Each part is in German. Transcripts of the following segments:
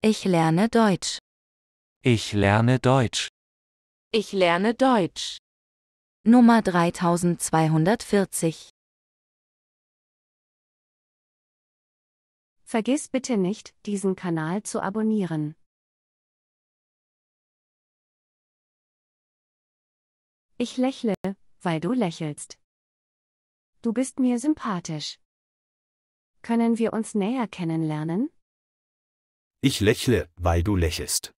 Ich lerne Deutsch. Ich lerne Deutsch. Ich lerne Deutsch. Nummer 3240. Vergiss bitte nicht, diesen Kanal zu abonnieren. Ich lächle, weil du lächelst. Du bist mir sympathisch. Können wir uns näher kennenlernen? Ich lächle, weil du lächelst.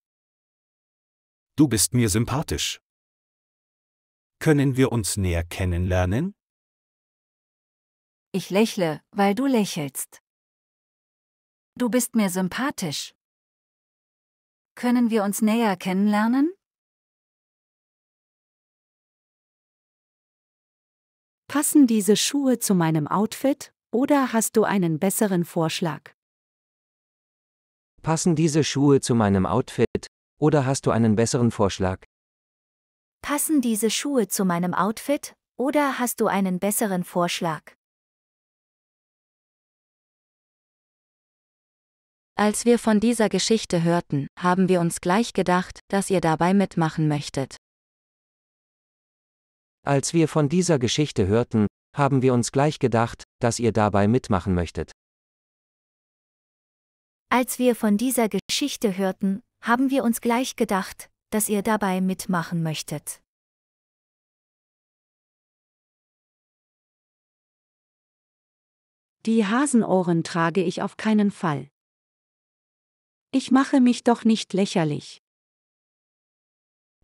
Du bist mir sympathisch. Können wir uns näher kennenlernen? Ich lächle, weil du lächelst. Du bist mir sympathisch. Können wir uns näher kennenlernen? Passen diese Schuhe zu meinem Outfit oder hast du einen besseren Vorschlag? Passen diese Schuhe zu meinem Outfit, oder hast du einen besseren Vorschlag? Passen diese Schuhe zu meinem Outfit, oder hast du einen besseren Vorschlag? Als wir von dieser Geschichte hörten, haben wir uns gleich gedacht, dass ihr dabei mitmachen möchtet. Als wir von dieser Geschichte hörten, haben wir uns gleich gedacht, dass ihr dabei mitmachen möchtet. Als wir von dieser Geschichte hörten, haben wir uns gleich gedacht, dass ihr dabei mitmachen möchtet. Die Hasenohren trage ich auf keinen Fall. Ich mache mich doch nicht lächerlich.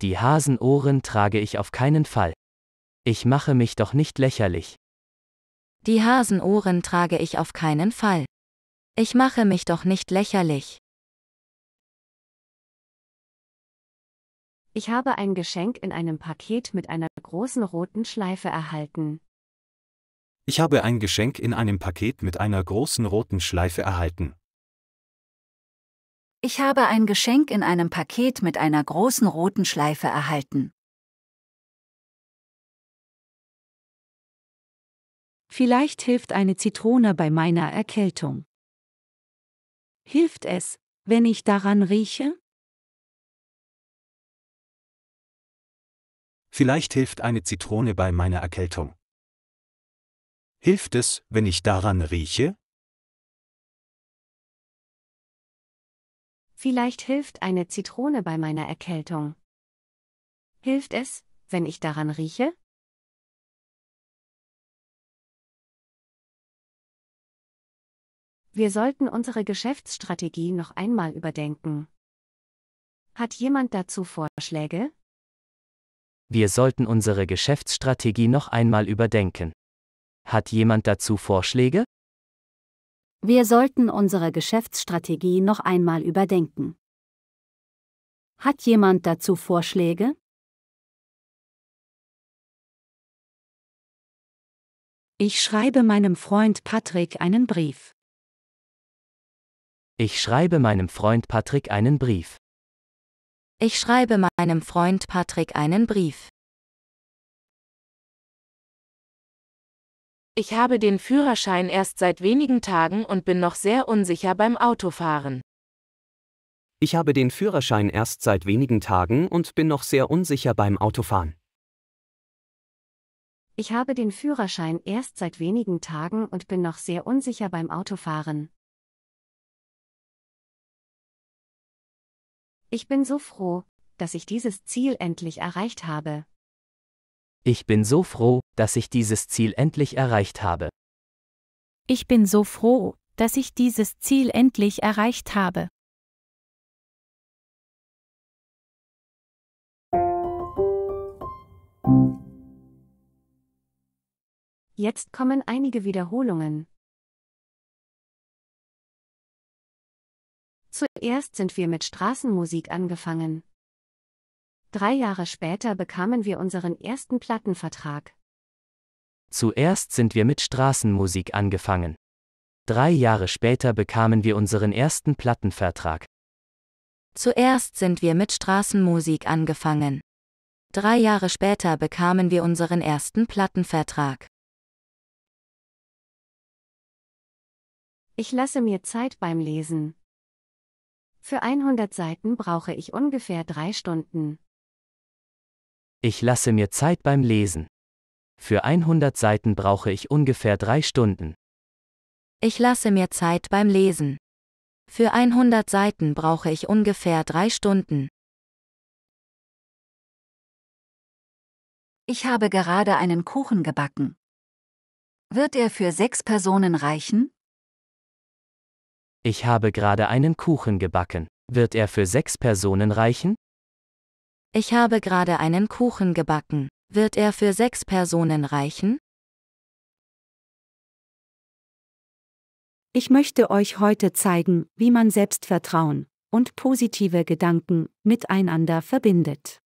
Die Hasenohren trage ich auf keinen Fall. Ich mache mich doch nicht lächerlich. Die Hasenohren trage ich auf keinen Fall. Ich mache mich doch nicht lächerlich. Ich habe ein Geschenk in einem Paket mit einer großen roten Schleife erhalten. Ich habe ein Geschenk in einem Paket mit einer großen roten Schleife erhalten. Ich habe ein Geschenk in einem Paket mit einer großen roten Schleife erhalten. Vielleicht hilft eine Zitrone bei meiner Erkältung. Hilft es, wenn ich daran rieche? Vielleicht hilft eine Zitrone bei meiner Erkältung. Hilft es, wenn ich daran rieche? Vielleicht hilft eine Zitrone bei meiner Erkältung. Hilft es, wenn ich daran rieche? Wir sollten unsere Geschäftsstrategie noch einmal überdenken. Hat jemand dazu Vorschläge? Wir sollten unsere Geschäftsstrategie noch einmal überdenken. Hat jemand dazu Vorschläge? Wir sollten unsere Geschäftsstrategie noch einmal überdenken. Hat jemand dazu Vorschläge? Ich schreibe meinem Freund Patrick einen Brief. Ich schreibe meinem Freund Patrick einen Brief. Ich schreibe meinem Freund Patrick einen Brief. Ich habe den Führerschein erst seit wenigen Tagen und bin noch sehr unsicher beim Autofahren. Ich habe den Führerschein erst seit wenigen Tagen und bin noch sehr unsicher beim Autofahren. Ich habe den Führerschein erst seit wenigen Tagen und bin noch sehr unsicher beim Autofahren. Ich bin so froh, dass ich dieses Ziel endlich erreicht habe. Ich bin so froh, dass ich dieses Ziel endlich erreicht habe. Ich bin so froh, dass ich dieses Ziel endlich erreicht habe. Jetzt kommen einige Wiederholungen. Zuerst sind wir mit Straßenmusik angefangen. Drei Jahre später bekamen wir unseren ersten Plattenvertrag. Zuerst sind wir mit Straßenmusik angefangen. Drei Jahre später bekamen wir unseren ersten Plattenvertrag. Zuerst sind wir mit Straßenmusik angefangen. Drei Jahre später bekamen wir unseren ersten Plattenvertrag. Ich lasse mir Zeit beim Lesen. Für 100 Seiten brauche ich ungefähr drei Stunden. Ich lasse mir Zeit beim Lesen. Für 100 Seiten brauche ich ungefähr drei Stunden. Ich lasse mir Zeit beim Lesen. Für 100 Seiten brauche ich ungefähr drei Stunden. Ich habe gerade einen Kuchen gebacken. Wird er für sechs Personen reichen? Ich habe gerade einen Kuchen gebacken. Wird er für sechs Personen reichen? Ich habe gerade einen Kuchen gebacken. Wird er für sechs Personen reichen? Ich möchte euch heute zeigen, wie man Selbstvertrauen und positive Gedanken miteinander verbindet.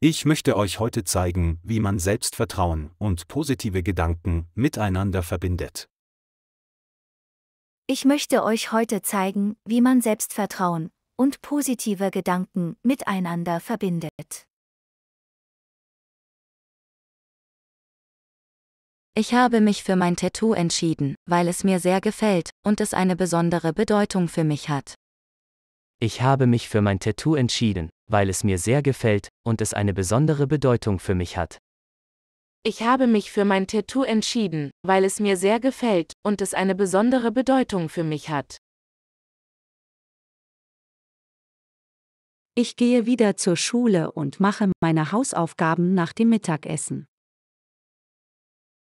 Ich möchte euch heute zeigen, wie man Selbstvertrauen und positive Gedanken miteinander verbindet. Ich möchte euch heute zeigen, wie man Selbstvertrauen und positive Gedanken miteinander verbindet. Ich habe mich für mein Tattoo entschieden, weil es mir sehr gefällt und es eine besondere Bedeutung für mich hat. Ich habe mich für mein Tattoo entschieden, weil es mir sehr gefällt und es eine besondere Bedeutung für mich hat. Ich habe mich für mein Tattoo entschieden, weil es mir sehr gefällt und es eine besondere Bedeutung für mich hat. Ich gehe wieder zur Schule und mache meine Hausaufgaben nach dem Mittagessen.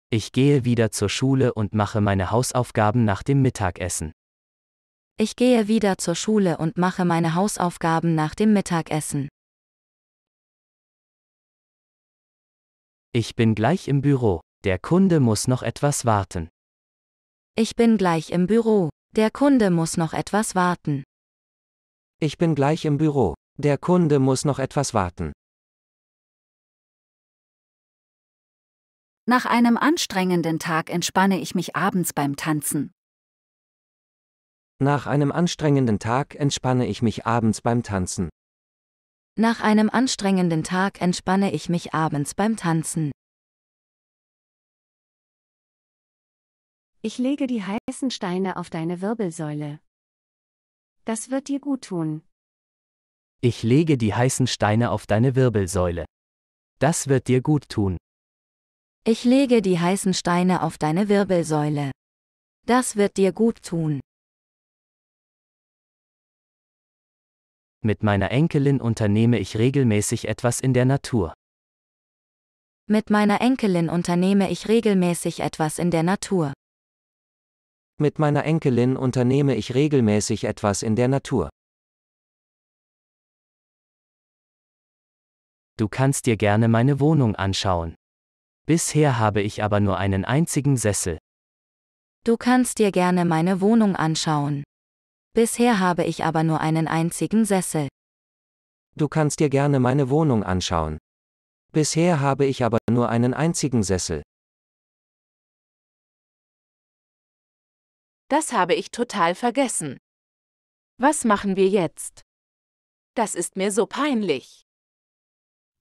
Ich gehe wieder zur Schule und mache meine Hausaufgaben nach dem Mittagessen. Ich gehe wieder zur Schule und mache meine Hausaufgaben nach dem Mittagessen. Ich bin gleich im Büro. Der Kunde muss noch etwas warten. Ich bin gleich im Büro. Der Kunde muss noch etwas warten. Ich bin gleich im Büro. Der Kunde muss noch etwas warten. Nach einem anstrengenden Tag entspanne ich mich abends beim Tanzen. Nach einem anstrengenden Tag entspanne ich mich abends beim Tanzen. Nach einem anstrengenden Tag entspanne ich mich abends beim Tanzen. Ich lege die heißen Steine auf deine Wirbelsäule. Das wird dir gut tun. Ich lege die heißen Steine auf deine Wirbelsäule. Das wird dir gut tun. Ich lege die heißen Steine auf deine Wirbelsäule. Das wird dir gut tun. Mit meiner Enkelin unternehme ich regelmäßig etwas in der Natur. Mit meiner Enkelin unternehme ich regelmäßig etwas in der Natur. Mit meiner Enkelin unternehme ich regelmäßig etwas in der Natur. Du kannst dir gerne meine Wohnung anschauen. Bisher habe ich aber nur einen einzigen Sessel. Du kannst dir gerne meine Wohnung anschauen. Bisher habe ich aber nur einen einzigen Sessel. Du kannst dir gerne meine Wohnung anschauen. Bisher habe ich aber nur einen einzigen Sessel. Das habe ich total vergessen. Was machen wir jetzt? Das ist mir so peinlich.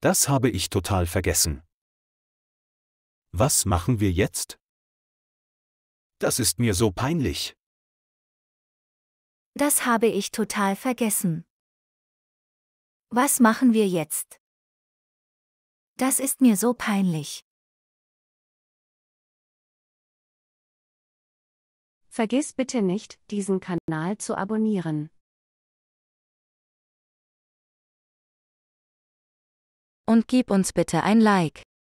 Das habe ich total vergessen. Was machen wir jetzt? Das ist mir so peinlich. Das habe ich total vergessen. Was machen wir jetzt? Das ist mir so peinlich. Vergiss bitte nicht, diesen Kanal zu abonnieren. Und gib uns bitte ein Like.